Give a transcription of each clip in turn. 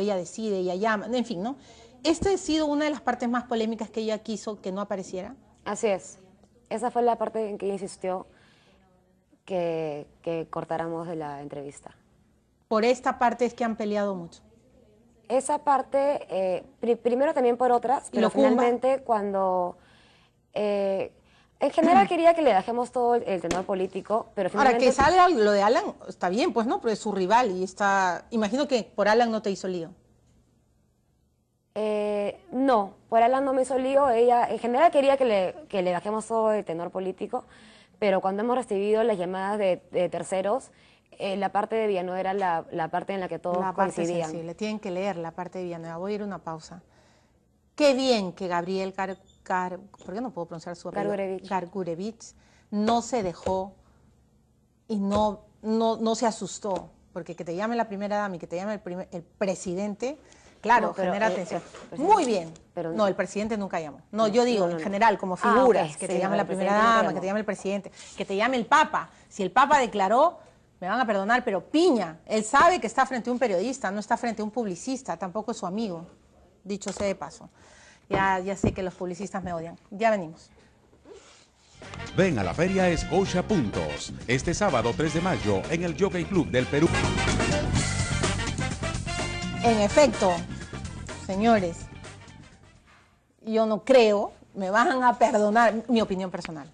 ella decide, ella llama, en fin, ¿no? Esta ha sido una de las partes más polémicas que ella quiso que no apareciera. Así es. Esa fue la parte en que insistió que, cortáramos de la entrevista. Por esta parte es que han peleado mucho. Esa parte, eh, primero también por otras, pero finalmente cuando en general quería que le dejemos todo el, tenor político, pero finalmente... Ahora, que sale lo de Alan, está bien, pues, ¿no? Pero es su rival y está... Imagino que por Alan no te hizo lío. Eh, no, por Alan no me hizo lío. Ella, en general quería que le, que le bajemos todo el tenor político, pero cuando hemos recibido las llamadas de, terceros, eh, la parte de Villanueva era la, parte en la que todos la parte Tienen que leer la parte de Villanueva. Voy a ir a una pausa. Qué bien que Gabriel Car Gar, ¿por qué no puedo pronunciar su apellido? Gargurevich. no se dejó y no, no, se asustó, porque que te llame la primera dama y que te llame el, presidente, claro, genera eh, eh, Muy bien. no, el presidente nunca llamó. No, yo digo, en general, como ah, figuras, que te llame la primera dama, que te llame el presidente, que te llame el papa. Si el papa declaró, me van a perdonar, pero piña, él sabe que está frente a un periodista, no está frente a un publicista, tampoco es su amigo, dicho sea de paso. Ya, sé que los publicistas me odian. Ya venimos. Ven a la Feria Escocia Puntos este sábado 3 de mayo en el Jockey Club del Perú. En efecto, señores, yo no creo, me van a perdonar mi opinión personal.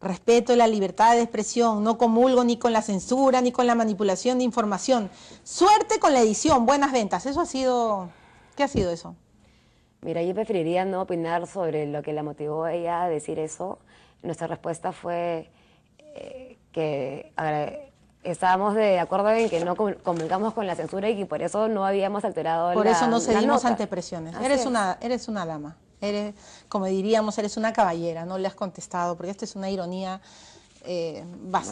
Respeto la libertad de expresión, no comulgo ni con la censura ni con la manipulación de información. Suerte con la edición, buenas ventas. Eso ha sido, ¿qué ha sido eso? Mira, yo preferiría no opinar sobre lo que la motivó ella a decir eso. Nuestra respuesta fue eh, que estábamos de acuerdo en que no comunicamos con la censura y que por eso no habíamos alterado por eso no cedimos ante presiones eres una eres una dama eres como diríamos eres una caballera no le has contestado porque esta es una ironía eh,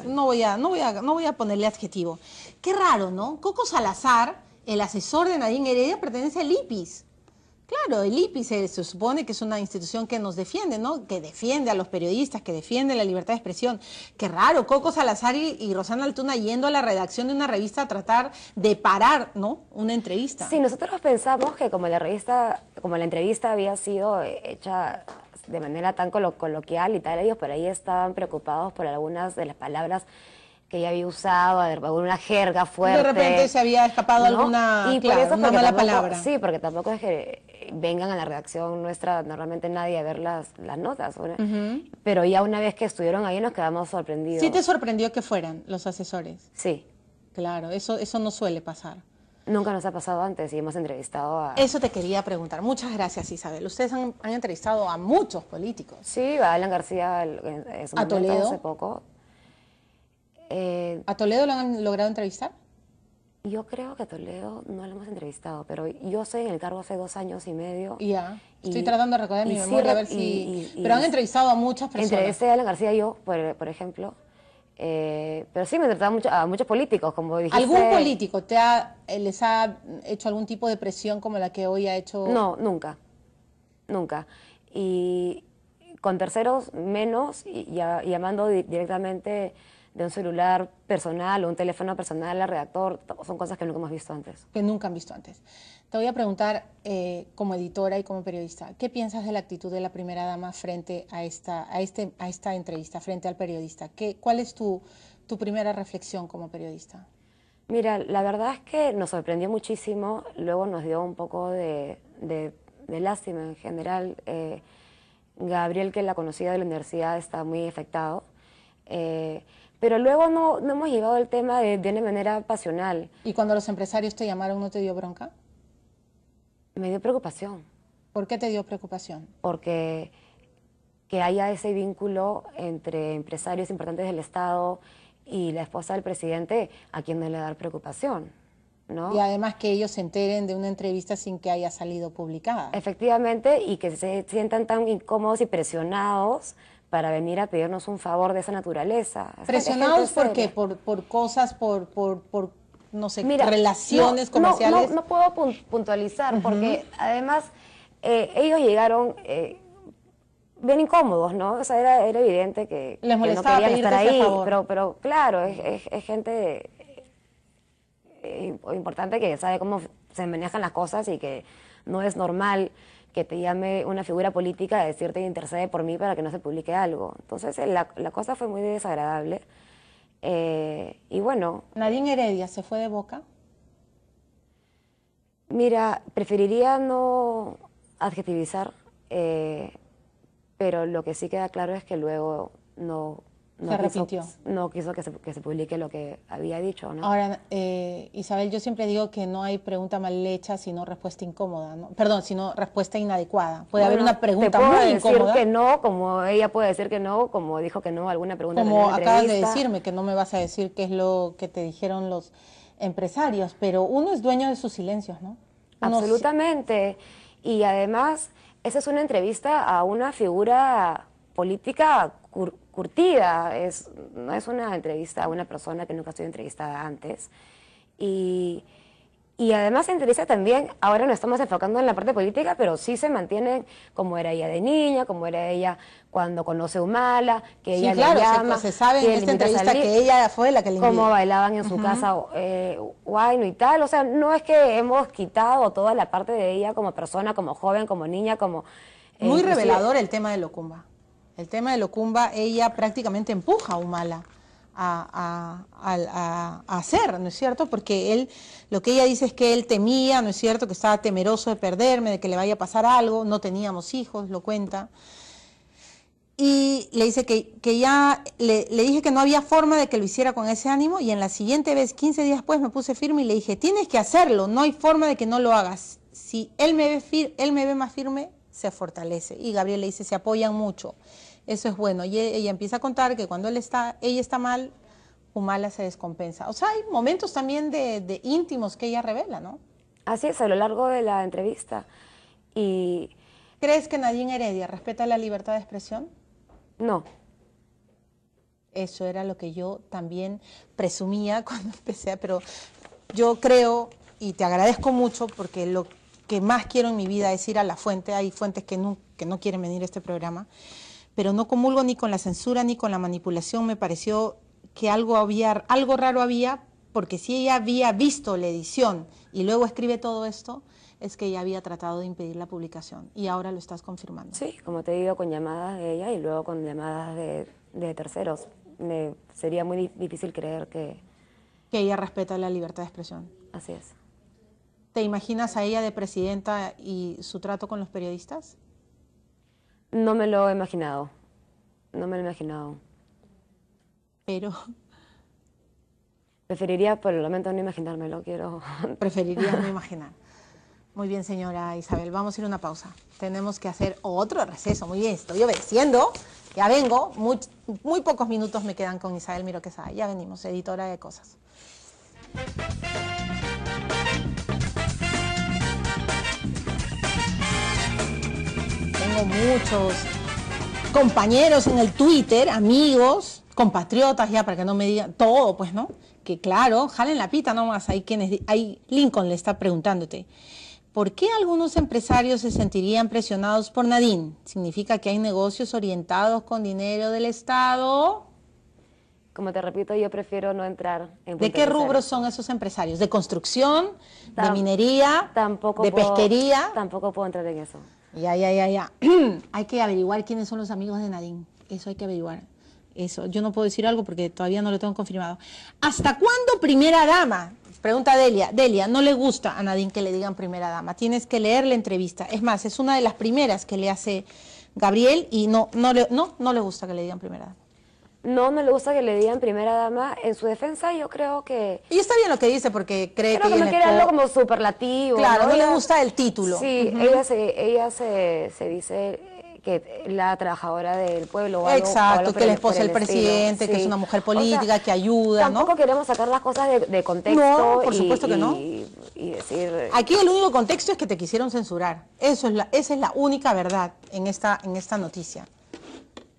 no voy a no voy a no voy a ponerle adjetivo qué raro no Coco Salazar el asesor de Nadine Heredia pertenece al IPIS Claro, el IPI se, supone que es una institución que nos defiende, ¿no? Que defiende a los periodistas, que defiende la libertad de expresión. Qué raro, Coco Salazar y, Rosana Altuna yendo a la redacción de una revista a tratar de parar, ¿no? Una entrevista. Sí, nosotros pensamos que como la revista, como la entrevista había sido eh, hecha de manera tan coloquial y tal, ellos por ahí estaban preocupados por algunas de las palabras que ella había usado, alguna jerga fuerte. De repente se había escapado alguna, mala palabra. Sí, porque tampoco es que vengan a la redacción nuestra, normalmente nadie a ver las, notas. Pero ya una vez que estuvieron ahí nos quedamos sorprendidos. ¿Sí te sorprendió que fueran los asesores? Sí. Claro, eso, eso no suele pasar. Nunca nos ha pasado antes y hemos entrevistado a... Eso te quería preguntar. Muchas gracias, Isabel. Ustedes han, entrevistado a muchos políticos. Sí, a Alan García ¿A Toledo? hace poco. Eh, ¿A Toledo lo han logrado entrevistar? Yo creo que a Toledo no lo hemos entrevistado, pero yo soy en el cargo hace dos años y medio. Ya. Estoy tratando de recordar mi memoria a ver si. pero han entrevistado a muchas personas. Entrevisté a Alan García y yo, por, ejemplo. Eh, pero sí me trataba mucho, a muchos políticos, como dijiste. ¿Algún político te ha, eh, les ha hecho algún tipo de presión como la que hoy ha hecho? No, nunca. Nunca. Y con terceros menos y, llamando directamente de un celular personal o un teléfono personal al redactor, son cosas que nunca hemos visto antes. Que nunca han visto antes. Te voy a preguntar, eh, como editora y como periodista, ¿qué piensas de la actitud de la primera dama frente a esta, a este, a esta entrevista, frente al periodista? ¿Qué, ¿Cuál es tu, primera reflexión como periodista? Mira, la verdad es que nos sorprendió muchísimo, luego nos dio un poco de, lástima en general. Eh, Gabriel, que la conocía de la universidad, está muy afectado. Eh, pero luego no, no hemos llevado el tema de, de, una manera pasional. ¿Y cuando los empresarios te llamaron, no te dio bronca? Me dio preocupación. ¿Por qué te dio preocupación? Porque que haya ese vínculo entre empresarios importantes del Estado y la esposa del presidente, a quien no le da preocupación. ¿No? Y además que ellos se enteren de una entrevista sin que haya salido publicada. Efectivamente, y que se sientan tan incómodos y presionados para venir a pedirnos un favor de esa naturaleza. ¿Presionados por qué? Por, cosas, por, por, por no sé, relaciones comerciales. No, puedo puntualizar, porque además eh, ellos llegaron eh, bien incómodos, ¿no? O sea, era, evidente que, no querían estar ahí, pero, claro, es, gente eh, importante que sabe cómo se manejan las cosas y que no es normal que te llame una figura política a decirte que intercede por mí para que no se publique algo. Entonces eh, la, cosa fue muy desagradable. Eh, y bueno. ¿Nadine Heredia se fue de boca? Mira, preferiría no adjetivizar, eh, pero lo que sí queda claro es que luego no no se repitió. No quiso que se, publique lo que había dicho, Ahora, eh, Isabel, yo siempre digo que no hay pregunta mal hecha, sino respuesta incómoda, ¿no? Perdón, sino respuesta inadecuada. Puede haber una pregunta te decir incómoda. que no, como ella puede decir que no, como dijo que no, alguna pregunta. Como acabas de decirme que no me vas a decir qué es lo que te dijeron los empresarios, pero uno es dueño de sus silencios, ¿no? Absolutamente. Y además, esa es una entrevista a una figura política curtida, es, no es una entrevista a una persona que nunca ha sido entrevistada antes. Y, y además se entrevista también, ahora no estamos enfocando en la parte política, pero sí se mantiene como era ella de niña, como era ella cuando conoce a Humala, que ella claro, le llama. Se, se sabe que en esta entrevista que ella fue la que le Cómo bailaban en su casa eh, y tal. O sea, no es que hemos quitado toda la parte de ella como persona, como joven, como niña, como... Eh, Muy revelador el tema de Locumba. El tema de Locumba, ella prácticamente empuja a Humala a, hacer, ¿no es cierto? Porque él, lo que ella dice es que él temía, ¿no es cierto? Que estaba temeroso de perderme, de que le vaya a pasar algo, no teníamos hijos, lo cuenta. Y le dice que, ya, le, dije que no había forma de que lo hiciera con ese ánimo y en la siguiente vez, 15 días después, me puse firme y le dije, tienes que hacerlo, no hay forma de que no lo hagas. Si él me ve, firme, él me ve más firme, se fortalece. Y Gabriel le dice, se apoyan mucho. Eso es bueno. Y e-, ella empieza a contar que cuando él está, ella está mal, Humala se descompensa. O sea, hay momentos también de, íntimos que ella revela, ¿no? Así es, a lo largo de la entrevista. Y... ¿Crees que en Heredia respeta la libertad de expresión? No. Eso era lo que yo también presumía cuando empecé, pero yo creo y te agradezco mucho porque lo que más quiero en mi vida es ir a la fuente. Hay fuentes que no, que no quieren venir a este programa, pero no comulgo ni con la censura ni con la manipulación. Me pareció que algo, había, algo raro había, porque si ella había visto la edición y luego escribe todo esto, es que ella había tratado de impedir la publicación y ahora lo estás confirmando. Sí, como te digo, con llamadas de ella y luego con llamadas de, de terceros. Me, sería muy difícil creer que... Que ella respeta la libertad de expresión. Así es. ¿Te imaginas a ella de presidenta y su trato con los periodistas? No me lo he imaginado. No me lo he imaginado. Pero. Preferiría, por el momento, no imaginármelo. Quiero. Preferiría no imaginar. Muy bien, señora Isabel, vamos a ir a una pausa. Tenemos que hacer otro receso. Muy bien, estoy obedeciendo. Ya vengo. Muy, pocos minutos me quedan con Isabel Miro Ya venimos, editora de cosas. muchos compañeros en el Twitter, amigos, compatriotas, ya para que no me digan todo, pues, ¿no? Que claro, jalen la pita nomás. Hay quienes, hay Lincoln le está preguntándote. ¿Por qué algunos empresarios se sentirían presionados por Nadine? ¿Significa que hay negocios orientados con dinero del Estado? Como te repito, yo prefiero no entrar en ¿De qué rubros son esos empresarios? ¿De construcción? ¿De minería? Tampoco de pesquería? Tampoco puedo entrar en eso. Ya, ya, ya, ya. hay que averiguar quiénes son los amigos de Nadine. Eso hay que averiguar. Eso, yo no puedo decir algo porque todavía no lo tengo confirmado. ¿Hasta cuándo primera dama? Pregunta Delia. Delia, no le gusta a Nadine que le digan primera dama. Tienes que leer la entrevista. Es más, es una de las primeras que le hace Gabriel y no, no, le, no, no le gusta que le digan primera dama no, no le gusta que le digan primera dama. En su defensa, yo creo que. Y está bien lo que dice, porque cree creo que. Creo que quiere algo como superlativo. Claro, no, le gusta el título. Sí, ella, se, ella se, dice que la trabajadora del pueblo. O Exacto, que la esposa del presidente, que es una mujer política, que ayuda, ¿no? Tampoco queremos sacar las cosas de, contexto. No, por supuesto que no. y, decir... Aquí el único contexto es que te quisieron censurar. Eso es la, esa es la única verdad en esta, en esta noticia.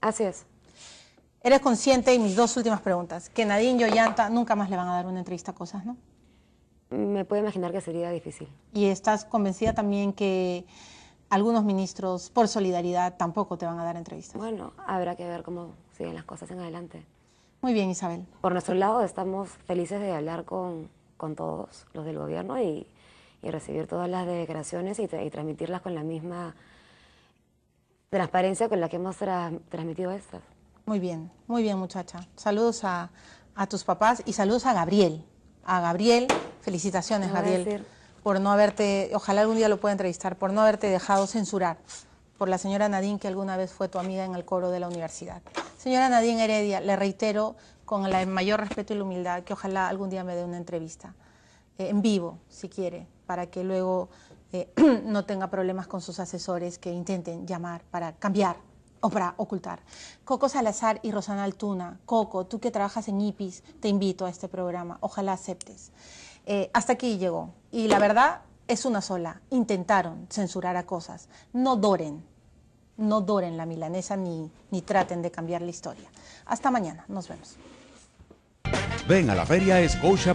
Así es. Eres consciente, y mis dos últimas preguntas, que Nadine Yoyanta nunca más le van a dar una entrevista a cosas, ¿no? Me puedo imaginar que sería difícil. ¿Y estás convencida también que algunos ministros, por solidaridad, tampoco te van a dar entrevistas? Bueno, habrá que ver cómo siguen las cosas en adelante. Muy bien, Isabel. Por nuestro lado, estamos felices de hablar con, todos los del gobierno y, recibir todas las declaraciones y, transmitirlas con la misma transparencia con la que hemos transmitido estas. Muy bien, muy bien muchacha. Saludos a, tus papás y saludos a Gabriel. A Gabriel, felicitaciones Gabriel, por no haberte, ojalá algún día lo pueda entrevistar, por no haberte dejado censurar por la señora Nadine, que alguna vez fue tu amiga en el coro de la universidad. Señora Nadine Heredia, le reitero con el mayor respeto y la humildad que ojalá algún día me dé una entrevista, eh, en vivo, si quiere, para que luego eh, no tenga problemas con sus asesores que intenten llamar para cambiar o para ocultar. Coco Salazar y Rosana Altuna. Coco, tú que trabajas en IPIS, te invito a este programa. Ojalá aceptes. Eh, hasta aquí llegó. Y la verdad es una sola. Intentaron censurar a cosas. No doren. No doren la milanesa ni, ni traten de cambiar la historia. Hasta mañana. Nos vemos. Ven a la feria Escocia.